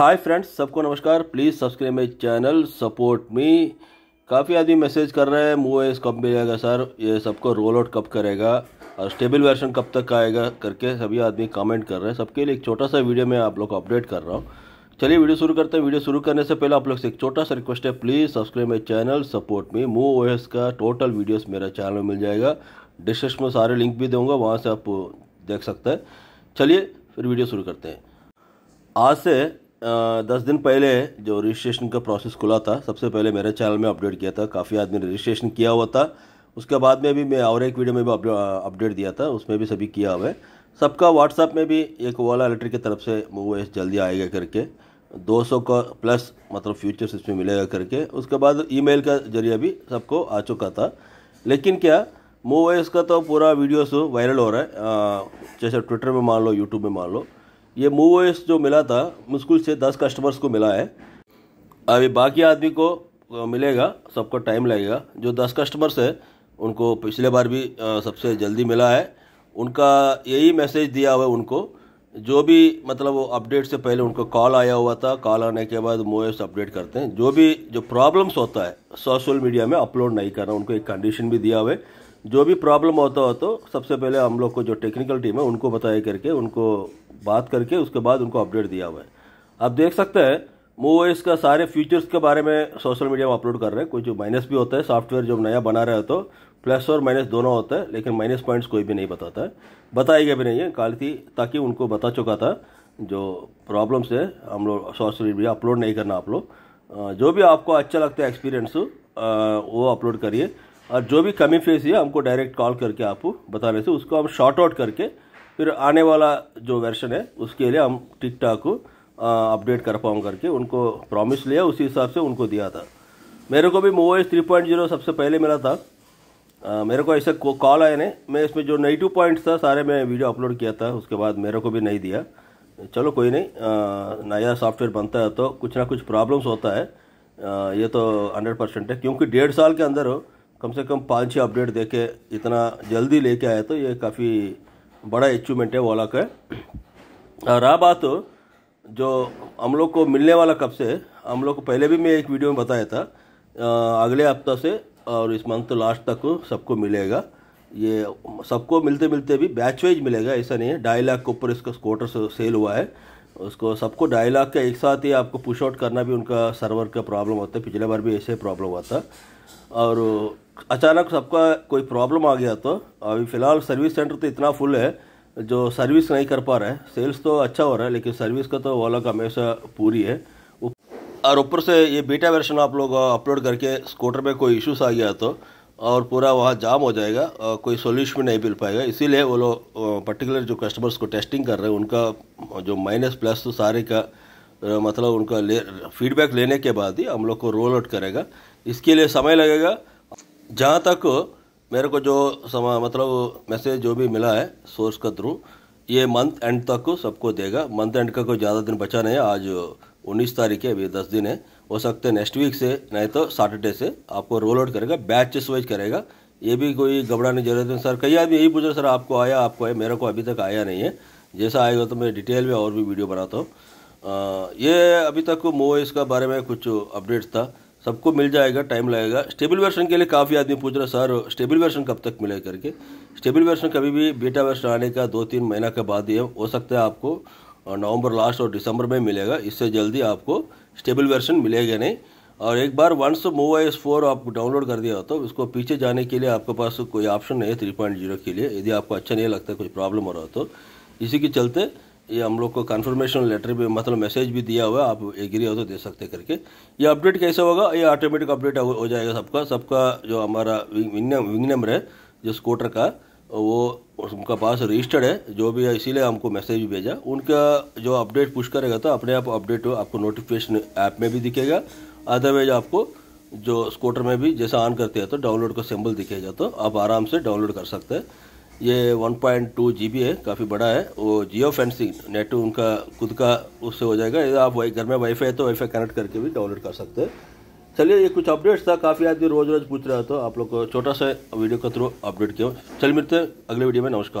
हाय friends सबको नमस्कार please subscribe my channel support me काफ़ी आदमी मैसेज कर रहे हैं मूव कब मिलेगा सर ये सबको रोल आउट कब करेगा और स्टेबल वर्जन कब तक आएगा करके सभी आदमी कमेंट कर रहे हैं सबके लिए एक छोटा सा वीडियो मैं आप लोग को अपडेट कर रहा हूँ चलिए वीडियो शुरू करते हैं वीडियो शुरू करने से पहले आप लोग से एक छोटा सा रिक्वेस्ट है please subscribe my channel support me मूव ओ का टोटल वीडियोस मेरा चैनल में मिल जाएगा डिस्क्रिप्शन में सारे लिंक भी दूंगा वहाँ से आप देख सकते हैं चलिए फिर वीडियो शुरू करते हैं आज से दस दिन पहले जो रजिस्ट्रेशन का प्रोसेस खुला था सबसे पहले मेरे चैनल में अपडेट किया था काफ़ी आदमी ने रजिस्ट्रेशन किया हुआ था उसके बाद में भी मैं और एक वीडियो में भी अपडेट दिया था उसमें भी सभी किया हुआ है सबका व्हाट्सअप में भी एक ओला इलेक्ट्रिक की तरफ से वो जल्दी आएगा करके 200 का प्लस मतलब फ्यूचर्स इसमें मिलेगा करके उसके बाद ईमेल का जरिए भी सबको आ चुका था लेकिन क्या मोवेस का तो पूरा वीडियोस वायरल हो रहा है जैसे ट्विटर में मान लो यूट्यूब में मान लो ये मूव ओ जो मिला था मुश्किल से दस कस्टमर्स को मिला है अभी बाकी आदमी को मिलेगा सबको टाइम लगेगा जो दस कस्टमर्स है उनको पिछले बार भी सबसे जल्दी मिला है उनका यही मैसेज दिया हुआ है उनको जो भी मतलब वो अपडेट से पहले उनको कॉल आया हुआ था कॉल आने के बाद मोएस अपडेट करते हैं जो भी जो प्रॉब्लम्स होता है सोशल मीडिया में अपलोड नहीं करना उनको एक कंडीशन भी दिया हुआ है जो भी प्रॉब्लम होता हो तो सबसे पहले हम लोग को जो टेक्निकल टीम है उनको बताया करके उनको बात करके उसके बाद उनको अपडेट दिया हुआ है आप देख सकते हैं मूव इसका सारे फीचर्स के बारे में सोशल मीडिया में अपलोड कर रहे हैं कुछ माइनस भी होता है सॉफ्टवेयर जो नया बना रहे हो तो प्लस और माइनस दोनों होता है लेकिन माइनस पॉइंट्स कोई भी नहीं बताता है बताया गया भी नहीं है काल थी ताकि उनको बता चुका था जो प्रॉब्लम्स है हम लोग सोशल मीडिया अपलोड नहीं करना आप लोग जो भी आपको अच्छा लगता है एक्सपीरियंस वो अपलोड करिए और जो भी कमी फेस है हमको डायरेक्ट कॉल करके आप बताने से उसको हम शॉर्ट आउट करके फिर आने वाला जो वर्शन है उसके लिए हम टिक टाक अपडेट कर पाऊँ करके उनको प्रॉमिस लिया उसी हिसाब से उनको दिया था मेरे को भी मोबाइल थ्री पॉइंट जीरो सबसे पहले मिला था आ, मेरे को ऐसा कॉल आया नहीं मैं इसमें जो नेगेटिव पॉइंट्स था सारे मैं वीडियो अपलोड किया था उसके बाद मेरे को भी नहीं दिया चलो कोई नहीं आ, नया सॉफ्टवेयर बनता है तो कुछ ना कुछ प्रॉब्लम्स होता है आ, ये तो हंड्रेड परसेंट है क्योंकि डेढ़ साल के अंदर हो कम से कम पाँच छः अपडेट दे के इतना जल्दी लेके आए तो ये काफ़ी बड़ा अचीवमेंट है ओला का रहा बात जो हम लोग को मिलने वाला कब से हम लोग को पहले भी मैं एक वीडियो में बताया था अगले हफ्ता से और इस मंथ लास्ट तक सबको मिलेगा ये सबको मिलते मिलते भी बैच वाइज मिलेगा ऐसा नहीं है ढाई लाख के ऊपर इसका स्कोटर सेल हुआ है उसको सबको ढाई लाख का एक साथ ही आपको पुश आउट करना भी उनका सर्वर का प्रॉब्लम होता है पिछले बार भी ऐसे प्रॉब्लम हुआ था और अचानक सबका कोई प्रॉब्लम आ गया तो अभी फ़िलहाल सर्विस सेंटर तो इतना फुल है जो सर्विस नहीं कर पा रहे सेल्स तो अच्छा हो रहा है लेकिन सर्विस का तो वो अलग हमेशा पूरी है और ऊपर से ये बीटा वर्जन आप लोग अपलोड करके स्कूटर में कोई इश्यूज आ गया तो और पूरा वहाँ जाम हो जाएगा कोई सोल्यूशन नहीं मिल पाएगा इसीलिए वो लोग पर्टिकुलर जो कस्टमर्स को टेस्टिंग कर रहे हैं उनका जो माइनस प्लस तो सारे का मतलब उनका ले फीडबैक लेने के बाद ही हम लोग को रोल आउट करेगा इसके लिए समय लगेगा जहाँ तक मेरे को जो समा मतलब मैसेज जो भी मिला है सोर्स का थ्रू ये मंथ एंड तक को सबको देगा मंथ एंड का कोई ज़्यादा दिन बचा नहीं है आज उन्नीस तारीख है अभी दस दिन है हो सकते हैं नेक्स्ट वीक से नहीं तो सैटरडे से आपको रोल आउट करेगा बैचेस वाइज करेगा ये भी कोई घबराने जरूरत नहीं सर कई आदमी यही पूछ रहे सर आपको आया आपको आया मेरे को अभी तक आया नहीं है जैसा आएगा तो मैं डिटेल में और भी वीडियो बनाता हूँ ये अभी तक मोइस का बारे में कुछ अपडेट था सबको मिल जाएगा टाइम लगेगा स्टेबल वर्षन के लिए काफ़ी आदमी पूछ रहे सर स्टेबल वर्षन कब तक मिलेगा करके स्टेबल वर्षन कभी भी बीटा वर्षन आने का दो तीन महीना के बाद ही हो सकता है आपको नवंबर लास्ट और दिसंबर में मिलेगा इससे जल्दी आपको स्टेबल वर्षन मिलेगा नहीं और एक बार वंस मोवा एस फोर आप डाउनलोड कर दिया तो उसको पीछे जाने के लिए आपके पास कोई ऑप्शन नहीं है थ्री पॉइंट जीरो के लिए यदि आपको अच्छा नहीं लगता कुछ प्रॉब्लम हो रहा हो तो इसी के चलते ये हम लोग को कन्फर्मेशन लेटर भी मतलब मैसेज भी दिया हुआ है आप एग्री हो तो दे सकते करके ये अपडेट कैसे होगा ये ऑटोमेटिक अपडेट हो जाएगा सबका सबका जो हमारा विंग नंबर है जो स्कूटर का वो उनका पास रजिस्टर्ड है जो भी है इसीलिए हमको मैसेज भी भेजा उनका जो अपडेट पुश करेगा तो अपने आप अपडेट हो आपको नोटिफिकेशन ऐप में भी दिखेगा अदरवाइज आपको जो स्कूटर में भी जैसा ऑन करते हैं तो डाउनलोड का सिंबल दिखेगा तो आप आराम से डाउनलोड कर सकते हैं ये 1.2 बी है काफ़ी बड़ा है वो जियो फेंसिंग नेट उनका खुद का उससे हो जाएगा यदि आप वाई घर में वाईफाई है तो वाईफाई कनेक्ट करके भी डाउनलोड कर सकते हैं चलिए ये कुछ अपडेट्स था काफ़ी आदमी रोज़ रोज़ पूछ रहा था आप लोग को छोटा सा वीडियो के थ्रू अपडेट किया चलिए मिलते हैं अगले वीडियो में नमस्कार